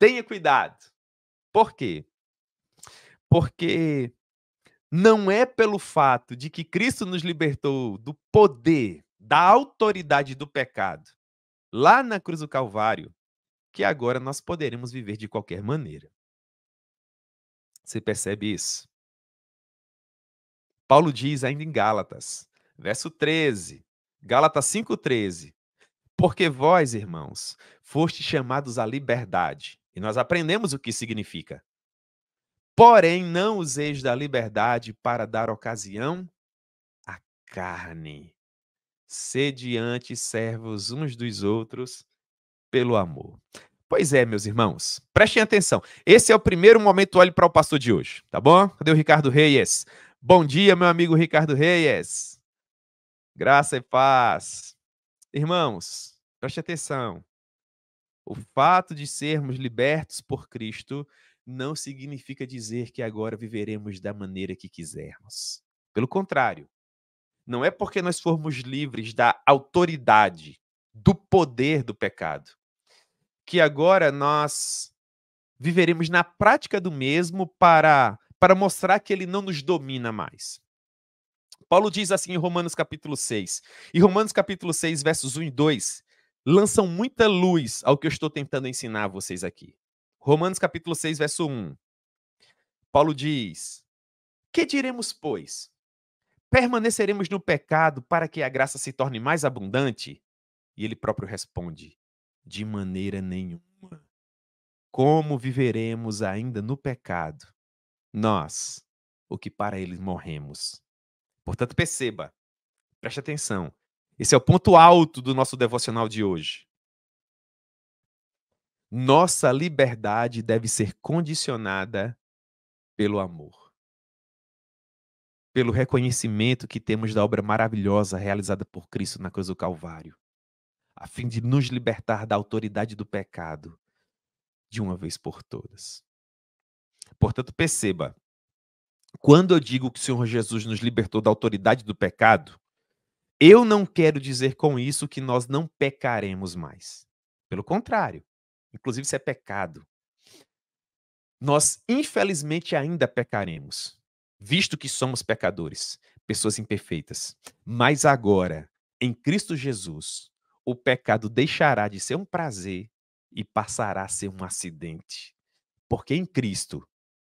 Tenha cuidado. Por quê? Porque não é pelo fato de que Cristo nos libertou do poder, da autoridade do pecado, lá na cruz do Calvário, que agora nós poderemos viver de qualquer maneira. Você percebe isso? Paulo diz ainda em Gálatas, verso 13, Gálatas 5,13: Porque vós, irmãos, foste chamados à liberdade, e nós aprendemos o que significa. Porém, não useis da liberdade para dar ocasião à carne. Sede antes servos uns dos outros pelo amor. Pois é, meus irmãos, prestem atenção. Esse é o primeiro momento olhe para o pastor de hoje, tá bom? Cadê o Ricardo Reyes? Bom dia, meu amigo Ricardo Reyes. Graça e paz. Irmãos, preste atenção. O fato de sermos libertos por Cristo não significa dizer que agora viveremos da maneira que quisermos. Pelo contrário, não é porque nós formos livres da autoridade, do poder do pecado, que agora nós viveremos na prática do mesmo para, para mostrar que ele não nos domina mais. Paulo diz assim em Romanos capítulo 6. E Romanos capítulo 6, versos 1 e 2, lançam muita luz ao que eu estou tentando ensinar a vocês aqui. Romanos capítulo 6, verso 1. Paulo diz: Que diremos, pois? Permaneceremos no pecado para que a graça se torne mais abundante? E ele próprio responde: De maneira nenhuma. Como viveremos ainda no pecado? Nós, o que para eles morremos. Portanto, perceba, preste atenção. Esse é o ponto alto do nosso devocional de hoje. Nossa liberdade deve ser condicionada pelo amor, pelo reconhecimento que temos da obra maravilhosa realizada por Cristo na cruz do Calvário, a fim de nos libertar da autoridade do pecado de uma vez por todas. Portanto, perceba, quando eu digo que o Senhor Jesus nos libertou da autoridade do pecado, eu não quero dizer com isso que nós não pecaremos mais. Pelo contrário, inclusive isso é pecado. Nós, infelizmente, ainda pecaremos, visto que somos pecadores, pessoas imperfeitas. Mas agora, em Cristo Jesus, o pecado deixará de ser um prazer e passará a ser um acidente. Porque em Cristo,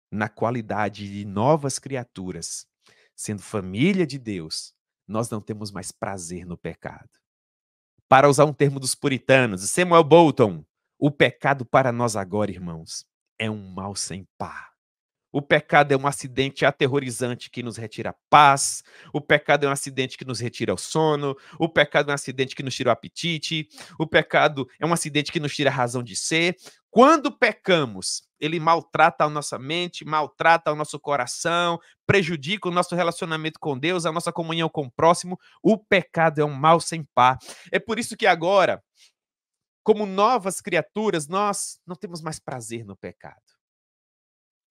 na qualidade de novas criaturas, sendo família de Deus, nós não temos mais prazer no pecado. Para usar um termo dos puritanos, Samuel Bolton, o pecado para nós agora, irmãos, é um mal sem par. O pecado é um acidente aterrorizante que nos retira a paz. O pecado é um acidente que nos retira o sono. O pecado é um acidente que nos tira o apetite. O pecado é um acidente que nos tira a razão de ser. Quando pecamos, ele maltrata a nossa mente, maltrata o nosso coração, prejudica o nosso relacionamento com Deus, a nossa comunhão com o próximo. O pecado é um mal sem par. É por isso que agora, como novas criaturas, nós não temos mais prazer no pecado.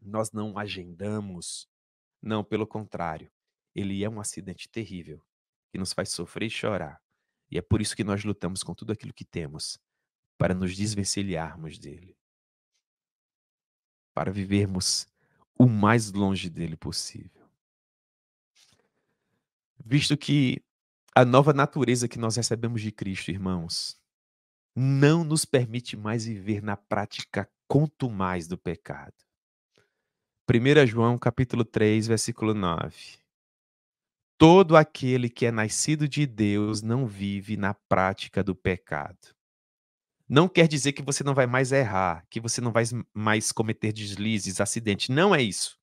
Nós não agendamos. Não, pelo contrário. Ele é um acidente terrível que nos faz sofrer e chorar. E é por isso que nós lutamos com tudo aquilo que temos para nos desvencilharmos dele. Para vivermos o mais longe dele possível. Visto que a nova natureza que nós recebemos de Cristo, irmãos, não nos permite mais viver na prática quanto mais do pecado. 1 João capítulo 3, versículo 9. Todo aquele que é nascido de Deus não vive na prática do pecado. Não quer dizer que você não vai mais errar, que você não vai mais cometer deslizes, acidentes. Não é isso.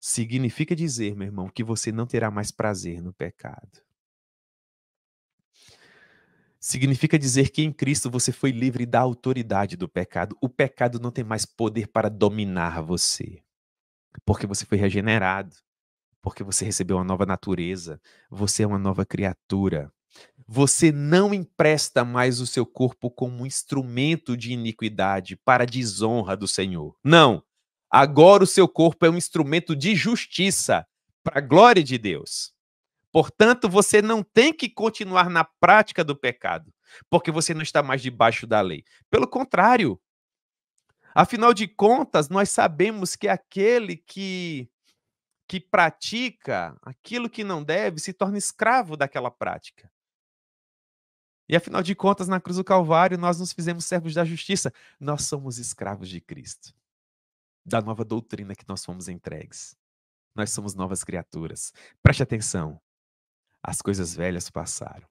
Significa dizer, meu irmão, que você não terá mais prazer no pecado. Significa dizer que em Cristo você foi livre da autoridade do pecado. O pecado não tem mais poder para dominar você porque você foi regenerado, porque você recebeu uma nova natureza, você é uma nova criatura. Você não empresta mais o seu corpo como instrumento de iniquidade para a desonra do Senhor. Não. Agora o seu corpo é um instrumento de justiça para a glória de Deus. Portanto, você não tem que continuar na prática do pecado, porque você não está mais debaixo da lei. Pelo contrário, Afinal de contas, nós sabemos que aquele que que pratica aquilo que não deve se torna escravo daquela prática. E afinal de contas, na cruz do Calvário, nós nos fizemos servos da justiça. Nós somos escravos de Cristo, da nova doutrina que nós fomos entregues. Nós somos novas criaturas. Preste atenção. As coisas velhas passaram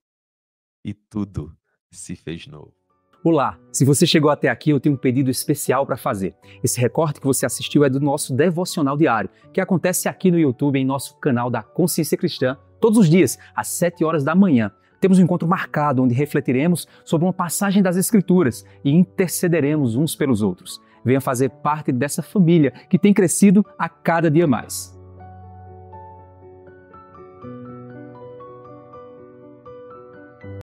e tudo se fez novo. Olá! Se você chegou até aqui, eu tenho um pedido especial para fazer. Esse recorte que você assistiu é do nosso devocional diário, que acontece aqui no YouTube, em nosso canal da Consciência Cristã, todos os dias, às 7 horas da manhã. Temos um encontro marcado onde refletiremos sobre uma passagem das Escrituras e intercederemos uns pelos outros. Venha fazer parte dessa família que tem crescido a cada dia mais.